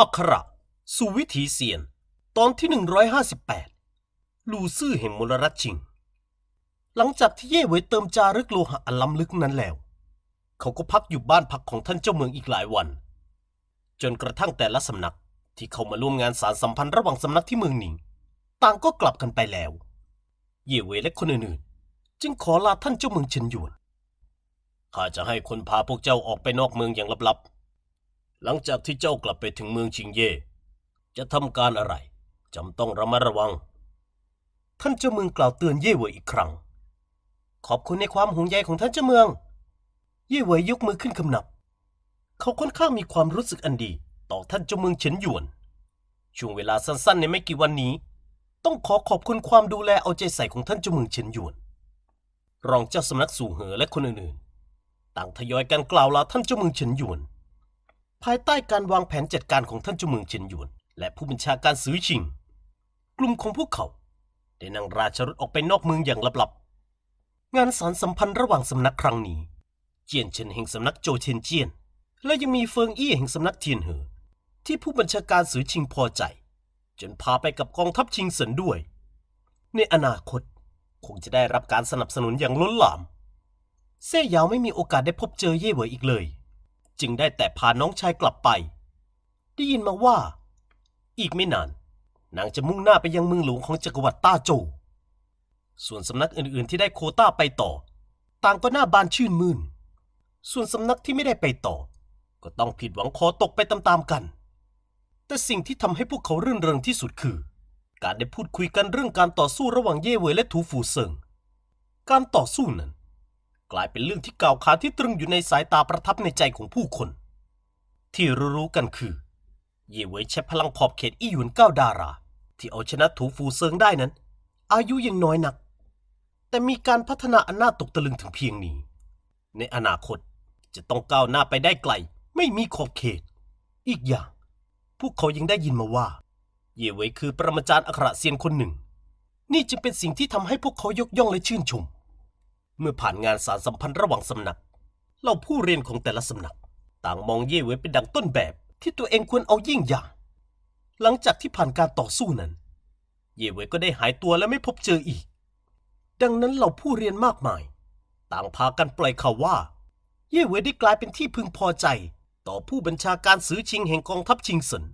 อักขระสุวิถีเซียน ตอนที่ 158ลูซื่อเห็นมลรัตชิง หลังจากที่เย่เวยเติมจารึกโลหะอันล้ำลึกนั้นแล้ว เขาก็พักอยู่บ้านพักของท่านเจ้าเมืองอีกหลายวัน จนกระทั่งแต่ละสำนักที่เขามาร่วมงานสารสัมพันธ์ระหว่างสำนักที่เมืองหนิงต่างก็กลับกันไปแล้ว เย่เวยและคนอื่นๆ จึงขอลาท่านเจ้าเมืองเฉินหยวนข้าจะให้คนพาพวกเจ้าออกไปนอกเมืองอย่างลับๆหลังจากที่เจ้ากลับไปถึงเมืองชิงเย่ จะทำการอะไร จำต้องระมัดระวัง ท่านเจ้าเมืองกล่าวเตือนเย่เหวยอีกครั้ง ขอบคุณในความห่วงใยของท่านเจ้าเมือง เย่เหวยยกมือขึ้นคำนับ เขาค่อนข้างมีความรู้สึกอันดีต่อท่านเจ้าเมืองเฉินหยวนช่วงเวลาสั้นๆ ในไม่กี่วันนี้ ต้องขอขอบคุณความดูแลเอาใจใส่ของท่านเจ้าเมืองเฉินหยวน รองเจ้าสำนักสู่เหอและคนอื่นๆ ต่างทยอยกันกล่าวลาท่านเจ้าเมืองเฉินหยวนายใต้การวางแผนจัดการของท่านเจ้าเมืองเฉินหยวนและผู้บัญชาการซื้อชิง กลุ่มของพวกเขาได้นั่งราชรถออกไปนอกเมืองอย่างลับๆ งานสารสัมพันธ์ระหว่างสำนักครั้งนี้ เจียนเฉินแห่งสำนักโจเชนเจียน และยังมีเฟิงอี้แห่งสำนักเทียนเหอ ที่ผู้บัญชาการซื้อชิงพอใจ จนพาไปกับกองทัพชิงเสินด้วย ในอนาคตคงจะได้รับการสนับสนุนอย่างล้นหลามเซ่ยาวไม่มีโอกาสได้พบเจอเย่เหวยอีกเลยจึงได้แต่พาน้องชายกลับไป ได้ยินมาว่า อีกไม่นาน นางจะมุ่งหน้าไปยังเมืองหลวงของจักรวรรดิต้าโจส่วนสำนักอื่น ๆ ที่ได้โคต้าไปต่อ ต่างก็หน้าบานชื่นมืน่น ส่วนสำนักที่ไม่ได้ไปต่อ ก็ต้องผิดหวังคอตกไปตามๆกัน แต่สิ่งที่ทำให้พวกเขารื่นเริงที่สุดคือ การได้พูดคุยกันเรื่องการต่อสู้ระหว่างเย่เวยและถูฝูเซิง การต่อสู้นั้นกลายเป็นเรื่องที่เก่าขาที่ตรึงอยู่ในสายตาประทับในใจของผู้คน ที่รู้กันคือ เย่เวยใช้พลังขอบเขตอีหยวนเก้าดารา ที่เอาชนะถูฟูเซิงได้นั้น อายุยังน้อยนัก แต่มีการพัฒนาอันน่าตกตะลึงถึงเพียงนี้ ในอนาคตจะต้องก้าวหน้าไปได้ไกล ไม่มีขอบเขต อีกอย่าง พวกเขายังได้ยินมาว่า เย่เวยคือปรมาจารย์อัครเซียนคนหนึ่ง นี่จึงเป็นสิ่งที่ทำให้พวกเขายกย่องและชื่นชมเมื่อผ่านงานสารสัมพันธ์ระหว่างสำนัก เราผู้เรียนของแต่ละสำนัก ต่างมองเย่เว่ยเป็นดังต้นแบบที่ตัวเองควรเอายิ่งอย่าง หลังจากที่ผ่านการต่อสู้นั้น เย่เว่ยก็ได้หายตัวและไม่พบเจออีก ดังนั้นเราผู้เรียนมากมาย ต่างพากันปล่อยข่าวว่า เย่เว่ยได้กลายเป็นที่พึงพอใจ ต่อผู้บัญชาการซื้อชิงแห่งกองทัพชิงสน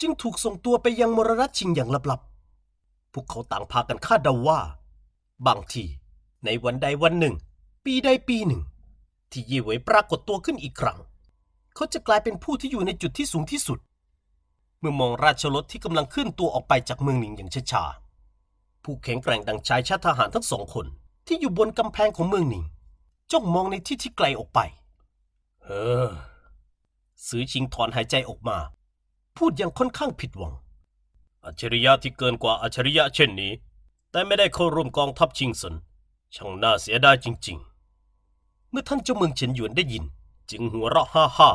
จึงถูกส่งตัวไปยังมรณะชิงอย่างลับๆพวกเขาต่างพากันคาดเดาว่า บางทีในวันใดวันหนึ่ง ปีใดปีหนึ่ง ที่เย่เหวยปรากฏตัวขึ้นอีกครั้งเขาจะกลายเป็นผู้ที่อยู่ในจุดที่สูงที่สุด เมื่อมองราชรถที่กำลังขึ้นตัวออกไปจากเมืองหนิงอย่างช้าๆ ผู้แข็งแกร่งดังชายชาติทหารทั้งสองคน ที่อยู่บนกำแพงของเมืองหนิงจ้องมองในที่ที่ไกลออกไปเออสือชิงถอนหายใจออกมา พูดอย่างค่อนข้างผิดหวัง อัจฉริยะที่เกินกว่าอัจฉริยะเช่นนี้ แต่ไม่ได้เข้าร่วมกองทัพชิงสนช่างน่าเสียดายจริงๆ เมื่อท่านเจ้าเมืองเฉินหยวนได้ยิน จึงหัวเราะฮ่าฮ่า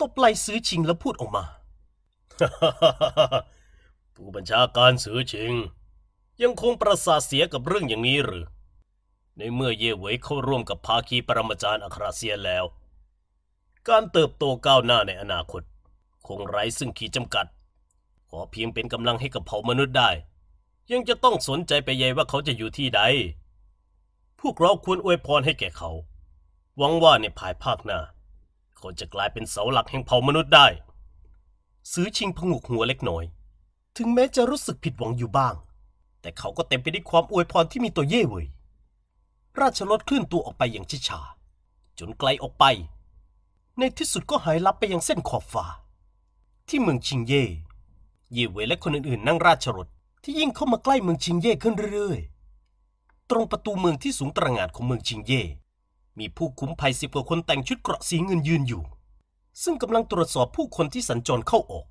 ตบไหลซื้อชิงแล้วพูดออกมา ผู้บัญชาการซื้อชิง ยังคงประสาทเสียกับเรื่องอย่างนี้หรือ ในเมื่อเย่เหวยเข้าร่วมกับภาคีปรมาจารย์อัคราเซียแล้ว การเติบโตก้าวหน้าในอนาคต คงไร้ซึ่งขีดจำกัด ขอเพียงเป็นกำลังให้กับเผ่ามนุษย์ได้ ยังจะต้องสนใจไปใยว่าเขาจะอยู่ที่ใดพวกเราควรอวยพรให้แก่เขาหวังว่าในภายภาคหน้าเขาจะกลายเป็นเสาหลักแห่งเผ่ามนุษย์ได้ ซื้อชิงพงุกหัวเล็กน้อย ถึงแม้จะรู้สึกผิดหวังอยู่บ้าง แต่เขาก็เต็มไปด้วยความอวยพรที่มีตัวเย่เวยราชรถเคลื่อนตัวออกไปอย่างชิชาจนไกลออกไป ในที่สุดก็หายลับไปยังเส้นขอบฟ้าที่เมืองชิงเย่เย่เวยและคนอื่นๆนั่งราชรถที่ยิ่งเข้ามาใกล้เมืองชิงเย่ขึ้นเรื่อยๆตรงประตูเมืองที่สูงตระหง่านของเมืองชิงเย่มีผู้คุ้มภัยสิบกว่าคนแต่งชุดเกราะสีเงินยืนอยู่ ซึ่งกำลังตรวจสอบผู้คนที่สัญจรเข้าออก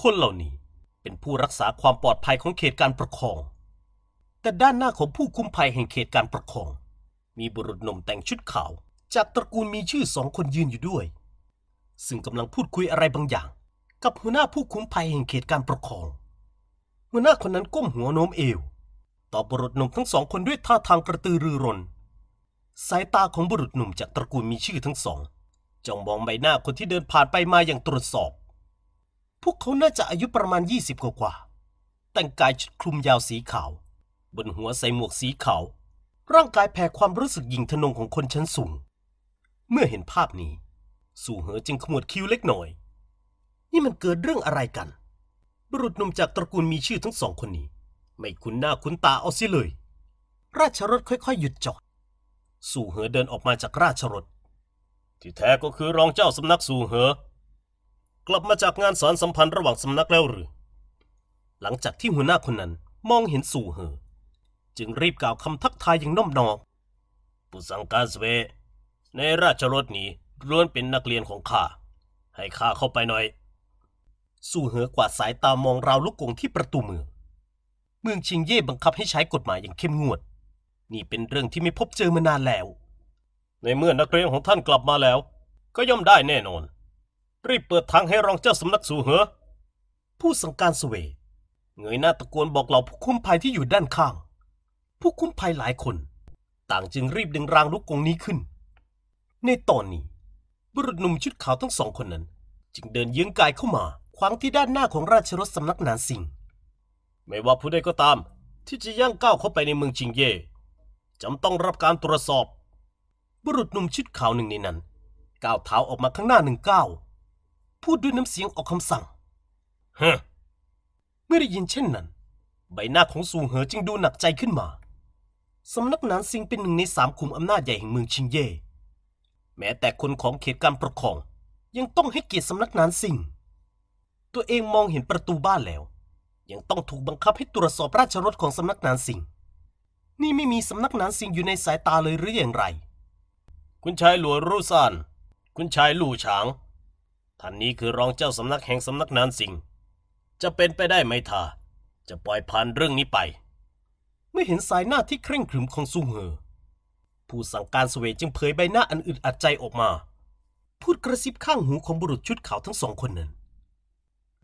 คนเหล่านี้เป็นผู้รักษาความปลอดภัยของเขตการประคอง แต่ด้านหน้าของผู้คุ้มภัยแห่งเขตการประคอง มีบุรุษหนุ่มแต่งชุดขาว จากตระกูลมีชื่อสองคนยืนอยู่ด้วย ซึ่งกำลังพูดคุยอะไรบางอย่าง กับหัวหน้าผู้คุ้มภัยแห่งเขตการประคอง หัวหน้าคนนั้นก้มหัวโน้มเอวต่อบุรุษหนุ่มทั้งสองคนด้วยท่าทางกระตือรือร้นสายตาของบุรุษหนุ่มจากตระกูลมีชื่อทั้งสองจ้องมองใบหน้าคนที่เดินผ่านไปมาอย่างตรวจสอบ พวกเขาน่าจะอายุประมาณ 20กว่ากว่าแต่งกายชุดคลุมยาวสีขาว บนหัวใส่หมวกสีขาว ร่างกายแผ่ความรู้สึกหยิ่งทะนงของคนชั้นสูง เมื่อเห็นภาพนี้ สู่เหอจึงขมวดคิ้วเล็กหน่อย นี่มันเกิดเรื่องอะไรกัน บุรุษหนุ่มจากตระกูลมีชื่อทั้งสองคนนี้ไม่คุ้นหน้าคุ้นตาเอาสิเลย ราชรถค่อยๆ หยุดจอด สู่เหอเดินออกมาจากราชรถ ที่แท้ก็คือรองเจ้าสำนักสู่เหอ กลับมาจากงานสารสัมพันธ์ระหว่างสำนักแล้วหรือ หลังจากที่หัวหน้าคนนั้นมองเห็นสู่เหอ จึงรีบกล่าวคำทักทายอย่างน้อมนอมผู้สังการสเวในราชรถนี้ล้วนเป็นนักเรียนของข้า ให้ข้าเข้าไปหน่อย สู่เหอกวาดสายตามองราวลูกกงที่ประตูเมืองเมืองชิงเย่บังคับให้ใช้กฎหมายอย่างเข้มงวด นี่เป็นเรื่องที่ไม่พบเจอมานานแล้ว ในเมื่อนักเรียนของท่านกลับมาแล้ว ก็ย่อมได้แน่นอน รีบเปิดทางให้รองเจ้าสำนักสู่เหอ ผู้สังการสเวเงยหน้าตะโกนบอกเหล่าผู้คุ้มภัยที่อยู่ด้านข้าง ผู้คุ้มภัยหลายคน ต่างจึงรีบดึงรางลูกกงนี้ขึ้น ในตอนนี้บุรุษหนุ่มชุดขาวทั้งสองคนนั้น จึงเดินเยื้องกายเข้ามาขวางที่ด้านหน้าของราชรถสำนักนานสิงห์ไม่ว่าผู้ใดก็ตามที่จะย่างก้าวเข้าไปในเมืองชิงเย่จำต้องรับการตรวจสอบ บุรุษหนุ่มชุดขาวหนึ่งในนั้นก้าวเท้าออกมาข้างหน้าหนึ่งก้าวพูดด้วยน้ำเสียงออกคำสั่งฮะเมื่อได้ยินเช่นนั้น ใบหน้าของสูเหอจึงดูหนักใจขึ้นมาสำนักนานซิงเป็นหนึ่งในสามขุมอำนาจใหญ่แห่งเมืองชิงเย่แม้แต่คนของเขตการปกครอง ยังต้องให้เกียรติสำนักนานซิงตัวเองมองเห็นประตูบ้านแล้วยังต้องถูกบังคับให้ตรวจสอบราชรถของสำนักนานสิงนี่ไม่มีสำนักนานสิงอยู่ในสายตาเลยหรืออย่างไร คุณชายหลวงรู้ซัานคุณชายลู่ฉาง ท่านนี้คือรองเจ้าสำนักแห่งสำนักนานสิงจะเป็นไปได้ไหมท่า จะปล่อยผ่านเรื่องนี้ไป ไม่เห็นสายหน้าที่เคร่งขรึมของซุงเหอ ผู้สั่งการสเวจึงเผยใบหน้าอันอึดอัดใจออกมา พูดกระซิบข้างหูของบุรุษชุดขาวทั้งสองคนนั้น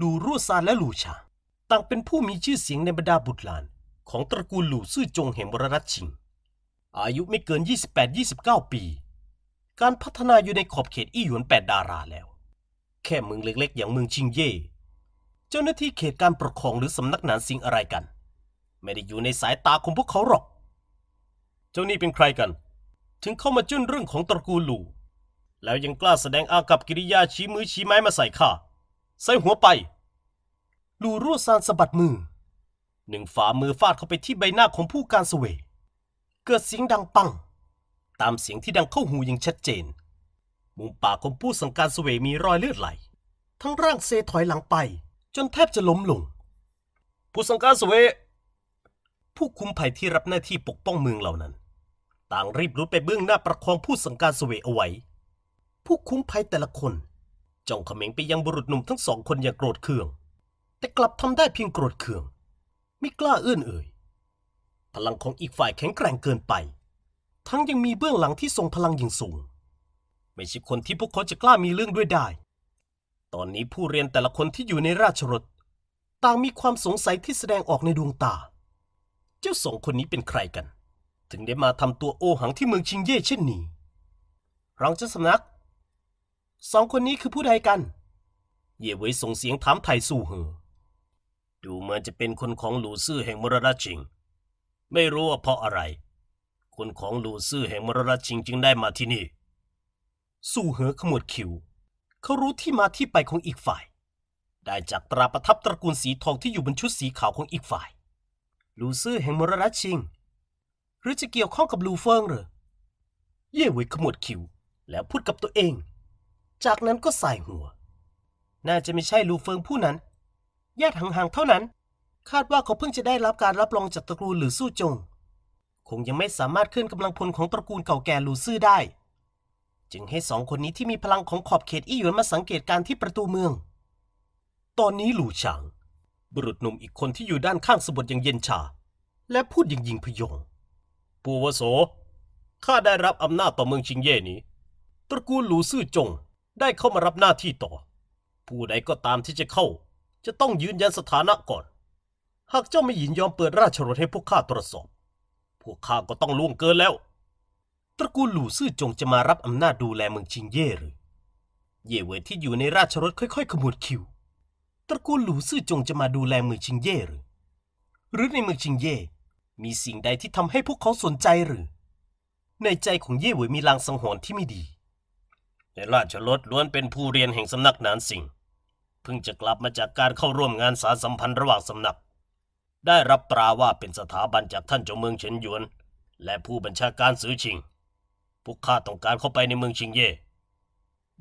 ลูรู้ซานและลู่ชางต่างเป็นผู้มีชื่อเสียงในบรรดาบุตรหลาน ของตระกูลหลู่ซื่อจงเหมวรรัตชิง อายุไม่เกิน 28-29 ปี การพัฒนาอยู่ในขอบเขตอี้หยวนแปดดาราแล้ว แค่เมืองเล็กๆ อย่างเมืองชิงเย่เจ้าหน้าที่เขตการปกครองหรือสำนักหนานสิงอะไรกัน ไม่ได้อยู่ในสายตาของพวกเขาหรอก เจ้านี่เป็นใครกัน ถึงเข้ามาจุ้นเรื่องของตระกูลหลู่แล้วยังกล้าแสดงอากับกิริยาชี้มือชี้ไม้มาใส่ข้าใส่หัวไปลูรูซานสะบัดมือ หนึ่งฝ่ามือฟาดเข้าไปที่ใบหน้าของผู้การสเสวยเกิดเสียงดังปัง ตามเสียงที่ดังเข้าหูอย่างชัดเจน มุมปากของผู้สังการสเสวยมีรอยเลือดไหล ทั้งร่างเซถอยหลังไป จนแทบจะล้มลง ผู้สังการสเสวยผู้คุมภัยที่รับหน้าที่ปกป้องเมืองเหล่านั้น ต่างรีบรุดไปเบื้องหน้าประคองผู้สังการสเสวยเอาไว้ ผู้คุมภัยแต่ละคนจ้องเขม็งไปยังบุรุษหนุ่มทั้งสองคนอย่างโกรธเคืองแต่กลับทำได้เพียงโกรธเคืองไม่กล้าเอื้อนเอ่ยพลังของอีกฝ่ายแข็งแกร่งเกินไป ทั้งยังมีเบื้องหลังที่ทรงพลังอย่างสูง ไม่ใช่คนที่พวกเขาจะกล้ามีเรื่องด้วยได้ ตอนนี้ผู้เรียนแต่ละคนที่อยู่ในราชรถต่างมีความสงสัยที่แสดงออกในดวงตา เจ้าสองคนนี้เป็นใครกัน ถึงได้มาทำตัวโอหังที่เมืองชิงเย่เช่นนี้รองเจ้าสำนัก สองคนนี้คือผู้ใดกันเย่เวยส่งเสียงถามไทสู่เหอดูเหมือนจะเป็นคนของหลูซื่อแห่งมรณชิง ไม่รู้ว่า เพราะอะไร คนของหลูซื่อแห่งมรณชิงจึงได้มาที่นี่ สู่เหอขมวดคิวเขารู้ที่มาที่ไปของอีกฝ่าย ได้จากตราประทับตระกูลสีทองที่อยู่บนชุดสีขาวของอีกฝ่าย หลูซื่อแห่งมรณชิง หรือจะเกี่ยวข้องกับลูเฟิงหรือเย่เวยขมวดคิวแล้วพูดกับตัวเอง จากนั้นก็ใส่หัว น่าจะไม่ใช่ลูเฟิงผู้นั้นแยกห่างๆ เท่านั้น คาดว่าเขาเพิ่งจะได้รับการรับรองจากตระกูลหรือสู้จง คงยังไม่สามารถเคลื่อนกำลังพลของตระกูลเก่าแก่หลูซื่อได้ จึงให้สองคนนี้ที่มีพลังของขอบเขตอี้หยวนมาสังเกตการที่ประตูเมือง ตอนนี้หลู่ฉางบุรุษหนุ่มอีกคนที่อยู่ด้านข้างสมบัดอย่างเย็นชา และพูดอย่างยิงพยองปูวโสข้าได้รับอำนาจต่อเมืองชิงเย่นี้ ตระกูลหลู่ซื่อจงได้เข้ามารับหน้าที่ต่อ ผู้ใดก็ตามที่จะเข้าจะต้องยืนยันสถานะก่อน หากเจ้าไม่ยินยอมเปิดราชรถให้พวกข้าตรวจสอบ พวกข้าก็ต้องล่วงเกินแล้ว ตระกูลหลู่ซื่อจงจะมารับอำนาจดูแลเมืองชิงเย่หรือ เย่เวยที่อยู่ในราชรถค่อยๆ ขมวดคิวตระกูลหลู่ซื่อจงจะมาดูแลเมืองชิงเย่หรือ หรือในเมืองชิงเย่มีสิ่งใดที่ทำให้พวกเขาสนใจหรือ ในใจของเย่เวยมีลางสังหรณ์ที่ไม่ดี ในราชรถล้วนเป็นผู้เรียนแห่งสำนักนานสิงพิ่งจะกลับมาจากการเข้าร่วมงานสารสัมพันธ์ระหว่างสำนัก ได้รับตราว่าเป็นสถาบันจากท่านเจ้าเมืองเฉินหยวน และผู้บัญชาการซื้อชิง พวกข้าต้องการเข้าไปในเมืองชิงเย่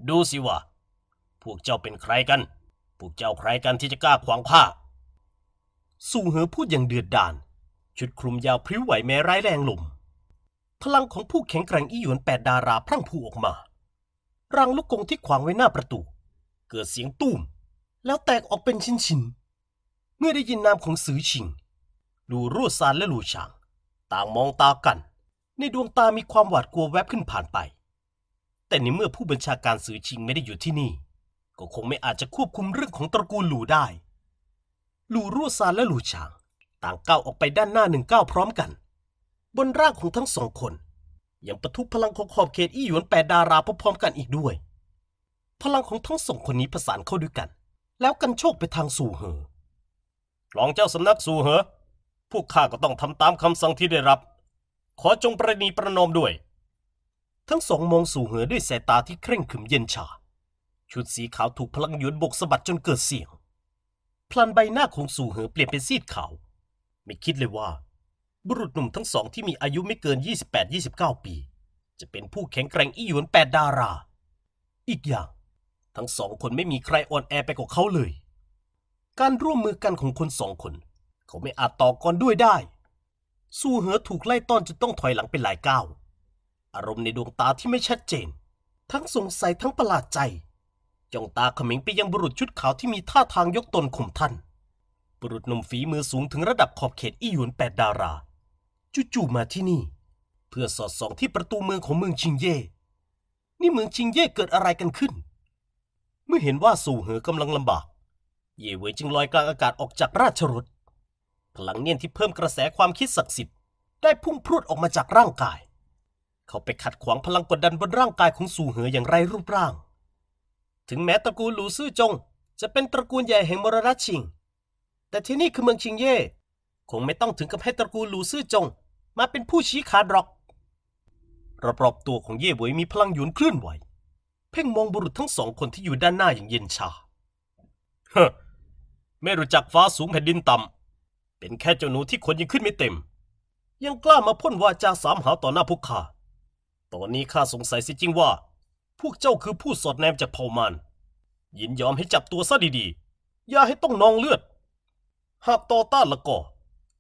ดูสิว่าพวกเจ้าเป็นใครกัน พวกเจ้าใครกันที่จะกล้าขวางข้า สู่เหอพูดอย่างเดือดดาล ชุดคลุมยาวพริ้วไหวแม้ร้ายแรงลมพลังของผู้แข็งแกร่งอีหยวนแปดดาราพรั่งพูออกมา รังลูกกงที่ขวางไว้หน้าประตู เกิดเสียงตุ้มแล้วแตกออกเป็นชิ้น ๆ เมื่อได้ยินนามของสือชิงหลู่รูดซานและหลู่ฉาง ต่าง มองตากัน ในดวงตา มีความหวาดกลัวแวบขึ้นผ่านไป แต่ในเมื่อผู้บัญชาการสือชิงไม่ได้อยู่ที่นี่ ก็คงไม่อาจจะควบคุมเรื่องของตระกูลหลู่ได้หลู่รูดซานและหลู่ฉาง ต่างก้าวออกไปด้านหน้าหนึ่งก้าวพร้อมกัน บนร่างของทั้งสองคน ยังประทุพลังของขอบเขตอี้หยวนแปดดาราพร้อมกันอีกด้วย พลังของทั้งสองคนนี้ประสานเข้าด้วยกันแล้วกันโชคไปทางสู่เหอรองเจ้าสำนักสู่เหอพวกข้าก็ต้องทำตามคำสั่งที่ได้รับ ขอจงประนีประนอมด้วย ทั้งสองมองสู่เหอด้วยสายตาที่เคร่งขึมเย็นชา ชุดสีขาวถูกพลังหยวนบกสะบัดจนเกิดเสียง พลันใบหน้าของสู่เหอเปลี่ยนเป็นซีดขาว ไม่คิดเลยว่า บุรุษหนุ่มทั้งสองที่มีอายุไม่เกิน28-29 ปี จะเป็นผู้แข็งแกร่งอีหยวนแปดดารา อีกอย่างทั้งสองคนไม่มีใครอ่อนแอไปกว่าเขาเลย การร่วมมือกันของคนสองคน เขาไม่อาจต่อกรด้วยได้ สู้เหอถูกไล่ต้อนจนต้องถอยหลังไปหลายก้าว อารมณ์ในดวงตาที่ไม่ชัดเจน ทั้งสงสัยทั้งประหลาดใจจ้องตาขมิงไปยังบุรุษชุดขาว ที่มีท่าทางยกตนข่มท่านบุรุษหนุ่มฝีมือสูงถึงระดับขอบเขตอีหยวนแปดดารา จู่ๆมาที่นี่ เพื่อสอดส่องที่ประตูเมืองของเมืองชิงเย่นี่เมืองชิงเย่เกิดอะไรกันขึ้นเมื่อเห็นว่าสู่เหอกำลังลำบาก เย่เวยจึงลอยกลางอากาศออกจากราชรถพลังเนียนที่เพิ่มกระแสความคิดศักดิ์สิทธิ์ได้พุ่งพรวดออกมาจากร่างกาย เขาไปขัดขวางพลังกดดันบนร่างกายของสู่เหออย่างไรรูปร่าง ถึงแม้ตระกูลหลูซื่อจง จะเป็นตระกูลใหญ่แห่งมรณะชิง แต่ที่นี่คือเมืองชิงเย่ คงไม่ต้องถึงกับให้ตระกูลหลูซื่อจง มาเป็นผู้ชี้ขาดหรอกรอบๆตัวของเย่เวยมีพลังหยุนเคลื่อนไหวเพ่งมองบุรุษทั้งสองคนที่อยู่ด้านหน้าอย่างเย็นชาฮ้ไม่รู้จักฟ้าสูงแผ่นดินต่ำ เป็นแค่เจ้าหนูที่ขนยังขึ้นไม่เต็ม ยังกล้ามาพ่นวาจาสามหาต่อหน้าพวกข้าตอนนี้ข้าสงสัยสิจริงว่า พวกเจ้าคือผู้สอดแนมจากเผ่ามานยินยอมให้จับตัวซะดีๆ อย่าให้ต้องนองเลือด หากต่อต้านละก็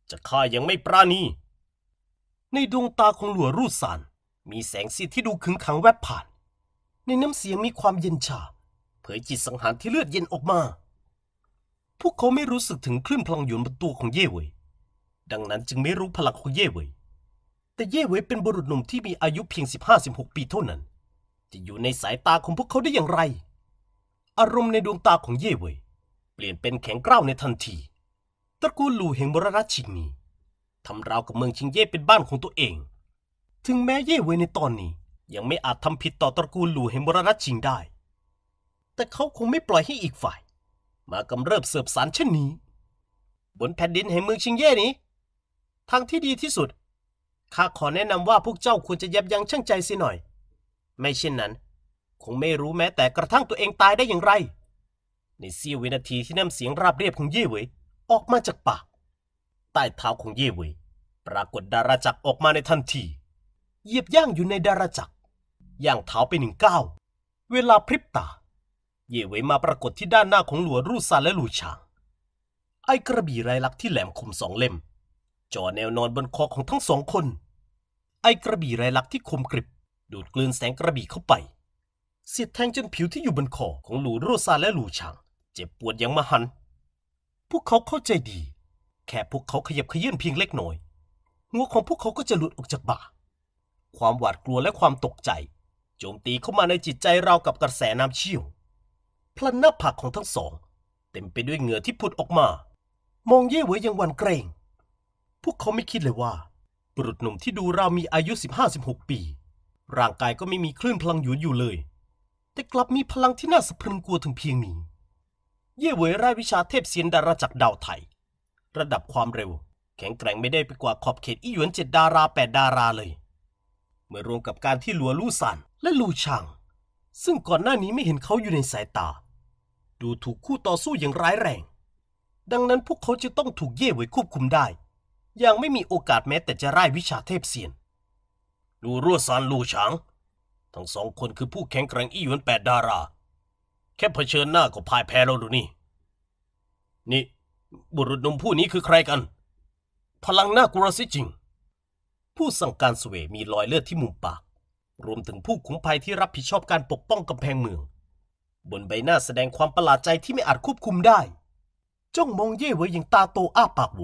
จะฆ่ายังไม่ปราณี ในดวงตาของหลัวรูดสานมีแสงสีที่ดูขึงขังแวบผ่านในน้ำเสียงมีความเย็นชาเผยจิตสังหารที่เลือดเย็นออกมา พวกเขาไม่รู้สึกถึงคลื่นพลังหยวนบนตัวของเย่เวย ดังนั้นจึงไม่รู้พลังของเย่เวยแต่เย่เวยเป็นบุรุษหนุ่มที่มีอายุเพียง15-16 ปีเท่านั้น จะอยู่ในสายตาของพวกเขาได้อย่างไร อารมณ์ในดวงตาของเย่เวยเปลี่ยนเป็นแข็งกร้าวในทันที ตระกูลหลู่แห่งบรระชิงนี้ทำราวกับเมืองชิงเย่เป็นบ้านของตัวเอง ถึงแม้เย่เวยในตอนนี้ยังไม่อาจทำผิดต่อตระกูลหลู่เฮมรณะจริงได้ แต่เขาคงไม่ปล่อยให้อีกฝ่าย มากำเริบเสบสารเช่นนี้ บนแผ่นดินแห่งเมืองชิงเย่นี้ ทางที่ดีที่สุด ข้าขอแนะนำว่าพวกเจ้าควรจะยับยั้งชั่งใจสิหน่อย ไม่เช่นนั้น คงไม่รู้แม้แต่กระทั่งตัวเองตายได้อย่างไร ในเสี้ยววินาทีที่น้ำเสียงราบเรียบของเย่เวยออกมาจากปากใต้เท้าของเย่เวยปรากฏดาราจักรออกมาในทันทีเหยียบย่างอยู่ในดาราจักรอย่างเท้าไปหนึ่งก้าวเวลาพริบตา เย่เวยมาปรากฏที่ด้านหน้าของหลัวรูซานและหลูชาง ไอกระบี่ไรลักที่แหลมคมสองเล่มจ่อแนวนอนบนคอของทั้งสองคน ไอกระบี่ไรลักที่คมกริบดูดกลืนแสงกระบี่เข้าไป เสียดแทงจนผิวที่อยู่บนคอ ของหลูรูซานและหลูชางเจ็บปวดอย่างมหัน พวกเขาเข้าใจดีแค่พวกเขาขยับขยื่นเพียงเล็กน้อยงัวของพวกเขาก็จะหลุดออกจากบ่าความหวาดกลัวและความตกใจโจมตีเข้ามาในจิตใจเรากับกระแสน้ำเชี่ยว พลันหน้าผากของทั้งสอง เต็มไปด้วยเหงื่อที่ผุดออกมา มองเย่เวยยังวันเกรง พวกเขาไม่คิดเลยว่าบุรุษหนุ่มที่ดูเรามีอายุ 15-16 ปี ร่างกายก็ไม่มีคลื่นพลังหยุนอยู่เลย แต่กลับมีพลังที่น่าสะพรึงกลัวถึงเพียงนี้ เย่เวยรายวิชาเทพเซียนดาราจักดาวไทย ระดับความเร็ว แข็งแกร่งไม่ได้ไปกว่าขอบเขตอีหยวนเจ็ดดาราแปดดาราเลย เมื่อรวมกับการที่หลัวลู่สันและลูชาง ซึ่งก่อนหน้านี้ไม่เห็นเขาอยู่ในสายตา ดูถูกคู่ต่อสู้อย่างร้ายแรง ดังนั้นพวกเขาจะต้องถูกเย่เหวยควบคุมได้อย่างไม่มีโอกาสแม้แต่จะร่ายวิชาเทพเสียน ดูรั่วซานลูชาง ทั้งสองคนคือผู้แข็งแกร่งอี้หยวนแปดดารา แค่เผชิญหน้าก็พ่ายแพ้แล้วดูนี่ นี่บุรุษหนุ่มผู้นี้คือใครกัน พลังหน้ากุรสซิจริง ผู้สั่งการสเวมีรอยเลือดที่มุมปากรวมถึงผู้คุ้มภัยที่รับผิดชอบการปกป้องกำแพงเมือง บนใบหน้าแสดงความประหลาดใจที่ไม่อาจควบคุมได้ จ้องมองเย่เวยอย่างตาโตอ้าปากหว